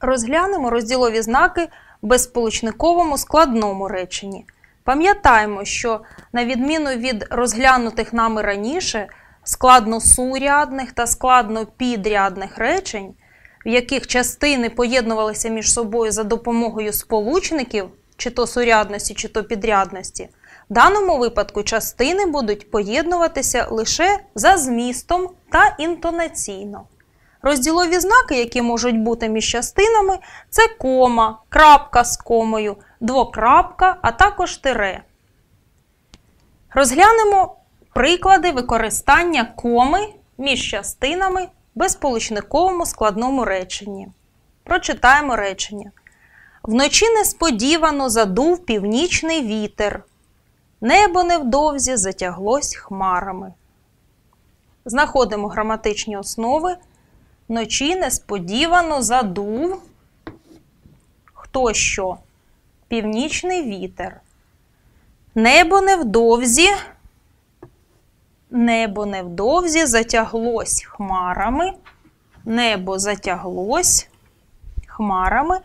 Розглянемо розділові знаки безполучниковому складному реченні. Пам'ятаємо, що, на відміну від розглянутих нами раніше, складносурядних та складнопідрядних речень, в яких частини поєднувалися між собою за допомогою сполучників, чи то сурядності, чи то підрядності, в даному випадку частини будуть поєднуватися лише за змістом та інтонаційно. Розділові знаки, які можуть бути між частинами, це кома, крапка з комою, двокрапка, а також тире. Розглянемо приклади використання коми між частинами в безполучниковому складному реченні. Прочитаємо речення. Вночі несподівано задув північний вітер. Небо невдовзі затяглось хмарами. Знаходимо граматичні основи. Вночі несподівано задув. Хто що? Північний вітер. Небо невдовзі. Небо невдовзі затяглось хмарами. Небо затяглось хмарами.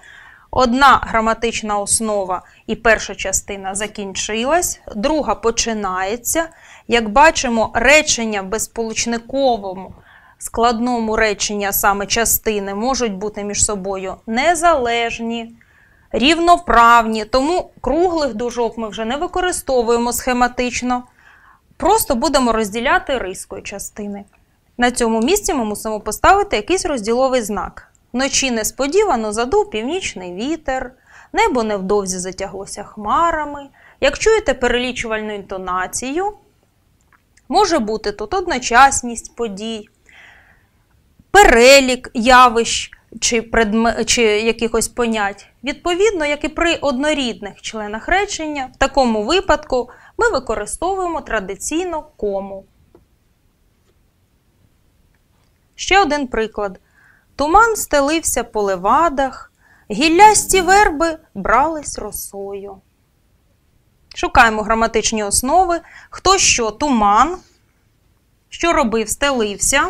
Одна граматична основа і перша частина закінчилась, друга починається. Як бачимо, речення в безполучниковому складному речення саме частини можуть бути між собою незалежні, рівноправні, тому круглих дужок ми вже не використовуємо схематично. Просто будемо розділяти рискою частини. На цьому місці ми мусимо поставити якийсь розділовий знак. Вночі несподівано задув північний вітер, небо невдовзі затяглося хмарами. Як чуєте перелічувальну інтонацію, може бути тут одночасність подій перелік явищ чи, предме... чи якихось понять. Відповідно, як і при однорідних членах речення, в такому випадку ми використовуємо традиційно кому. Ще один приклад. Туман стелився по левадах, гіллясті верби брались росою. Шукаємо граматичні основи. Хто що туман, що робив, стелився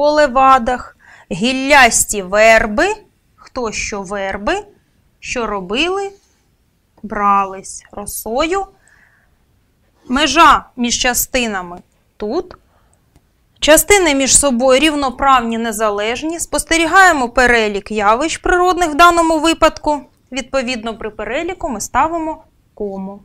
по левадах, гіллясті верби, хто що верби, що робили, брались росою. Межа між частинами тут. Частини між собою рівноправні незалежні. Спостерігаємо перелік явищ природних в даному випадку. Відповідно, при переліку ми ставимо кому.